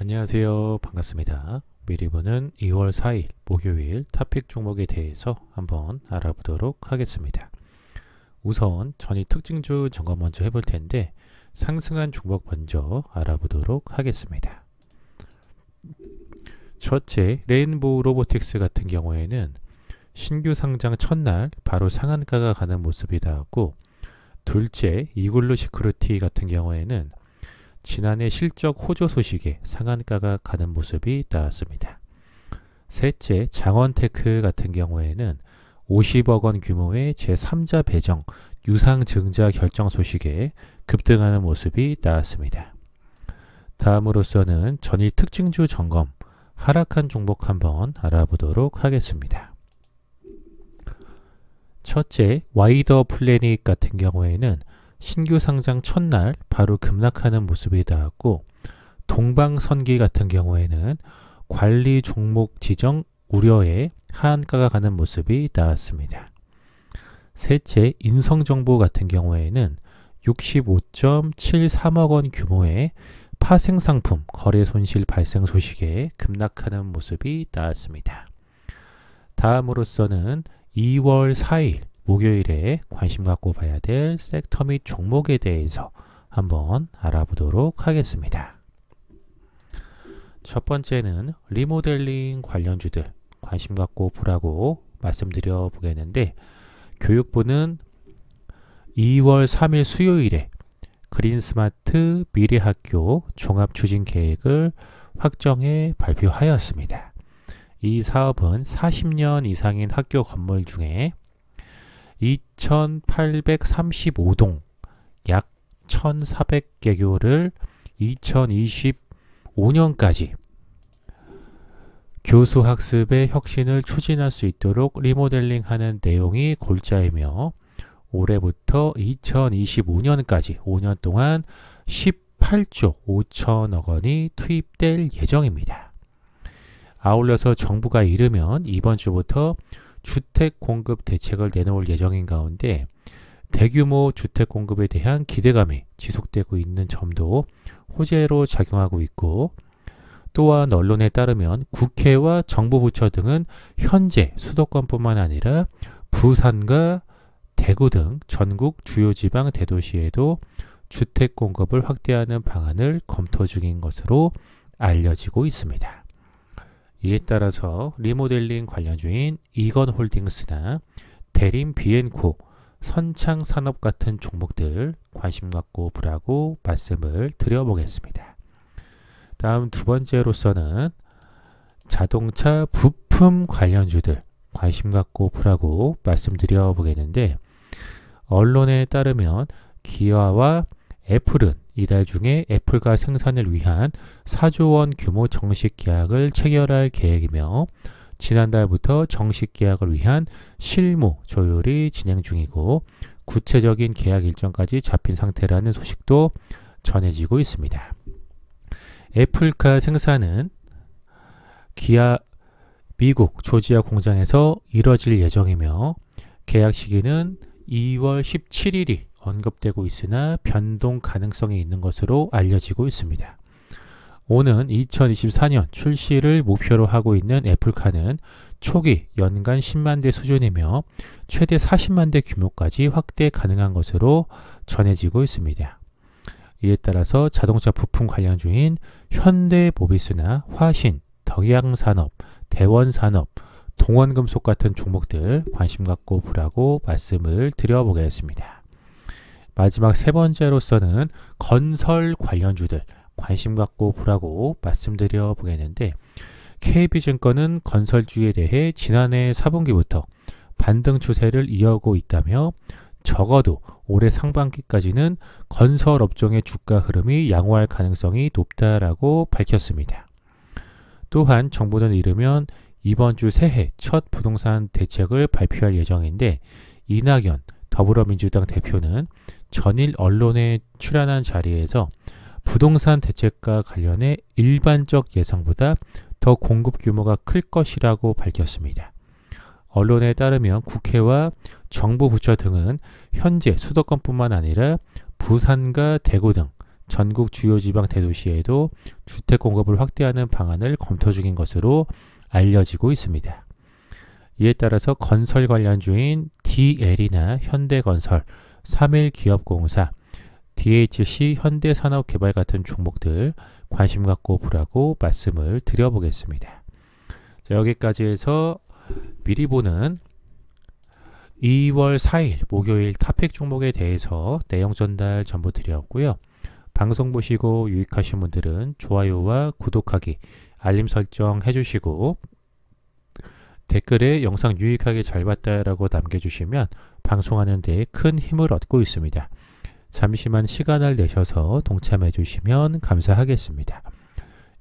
안녕하세요. 반갑습니다. 미리 보는 2월 4일 목요일 탑픽 종목에 대해서 한번 알아보도록 하겠습니다. 우선 전이 특징주 점검 먼저 해볼 텐데 상승한 종목 먼저 알아보도록 하겠습니다. 첫째, 레인보우 로보틱스 같은 경우에는 신규 상장 첫날 바로 상한가가 가는 모습이 나왔고 둘째, 이글루 시크루티 같은 경우에는 지난해 실적 호조 소식에 상한가가 가는 모습이 나왔습니다. 셋째, 장원테크 같은 경우에는 50억 원 규모의 제3자 배정 유상 증자 결정 소식에 급등하는 모습이 나왔습니다. 다음으로서는 전일 특징주 점검, 하락한 종목 한번 알아보도록 하겠습니다. 첫째, 와이더 플래닛 같은 경우에는 신규 상장 첫날 바로 급락하는 모습이 나왔고 동방선기 같은 경우에는 관리 종목 지정 우려에 하한가가 가는 모습이 나왔습니다. 셋째, 인성정보 같은 경우에는 65.73억 원 규모의 파생상품 거래 손실 발생 소식에 급락하는 모습이 나왔습니다. 다음으로서는 2월 4일 목요일에 관심 갖고 봐야 될 섹터 및 종목에 대해서 한번 알아보도록 하겠습니다. 첫 번째는 리모델링 관련주들 관심 갖고 보라고 말씀드려 보겠는데 교육부는 2월 3일 수요일에 그린스마트 미래학교 종합추진계획을 확정해 발표하였습니다. 이 사업은 40년 이상인 학교 건물 중에 2835동 약 1400개교를 2025년까지 교수 학습의 혁신을 추진할 수 있도록 리모델링하는 내용이 골자이며 올해부터 2025년까지 5년 동안 18조 5천억 원이 투입될 예정입니다. 아울러서 정부가 이르면 이번 주부터 주택 공급 대책을 내놓을 예정인 가운데 대규모 주택 공급에 대한 기대감이 지속되고 있는 점도 호재로 작용하고 있고 또한 언론에 따르면 국회와 정부 부처 등은 현재 수도권뿐만 아니라 부산과 대구 등 전국 주요 지방 대도시에도 주택 공급을 확대하는 방안을 검토 중인 것으로 알려지고 있습니다. 이에 따라서 리모델링 관련주인 이건홀딩스나 대림 비엔코, 선창산업 같은 종목들 관심 갖고 보라고 말씀을 드려보겠습니다. 다음 두 번째로서는 자동차 부품 관련주들 관심 갖고 보라고 말씀드려 보겠는데 언론에 따르면 기아와 애플은 이달 중에 애플과 생산을 위한 4조 원 규모 정식 계약을 체결할 계획이며 지난달부터 정식 계약을 위한 실무 조율이 진행 중이고 구체적인 계약 일정까지 잡힌 상태라는 소식도 전해지고 있습니다. 애플카 생산은 기아 미국 조지아 공장에서 이뤄질 예정이며 계약 시기는 2월 17일이 언급되고 있으나 변동 가능성이 있는 것으로 알려지고 있습니다. 오는 2024년 출시를 목표로 하고 있는 애플카는 초기 연간 10만 대 수준이며 최대 40만 대 규모까지 확대 가능한 것으로 전해지고 있습니다. 이에 따라서 자동차 부품 관련 중인 현대 모비스나 화신, 덕양산업, 대원산업, 동원금속 같은 종목들 관심 갖고 보라고 말씀을 드려보겠습니다. 마지막 세 번째로서는 건설 관련주들 관심 갖고 보라고 말씀드려 보겠는데 KB증권은 건설주에 대해 지난해 4분기부터 반등 추세를 이어고 있다며 적어도 올해 상반기까지는 건설 업종의 주가 흐름이 양호할 가능성이 높다라고 밝혔습니다. 또한 정부는 이르면 이번 주 새해 첫 부동산 대책을 발표할 예정인데 이낙연 더불어민주당 대표는 전일 언론에 출연한 자리에서 부동산 대책과 관련해 일반적 예상보다 더 공급 규모가 클 것이라고 밝혔습니다. 언론에 따르면 국회와 정부 부처 등은 현재 수도권뿐만 아니라 부산과 대구 등 전국 주요 지방 대도시에도 주택 공급을 확대하는 방안을 검토 중인 것으로 알려지고 있습니다. 이에 따라서 건설 관련주인 DL이나 현대건설, 3일기업공사, DHC 현대산업개발 같은 종목들 관심 갖고 보라고 말씀을 드려보겠습니다. 자, 여기까지 해서 미리 보는 2월 4일 목요일 탑픽 종목에 대해서 내용 전달 전부 드렸고요. 방송 보시고 유익하신 분들은 좋아요와 구독하기, 알림 설정 해주시고 댓글에 영상 유익하게 잘 봤다라고 남겨주시면 방송하는 데 큰 힘을 얻고 있습니다. 잠시만 시간을 내셔서 동참해 주시면 감사하겠습니다.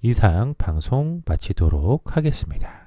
이상 방송 마치도록 하겠습니다.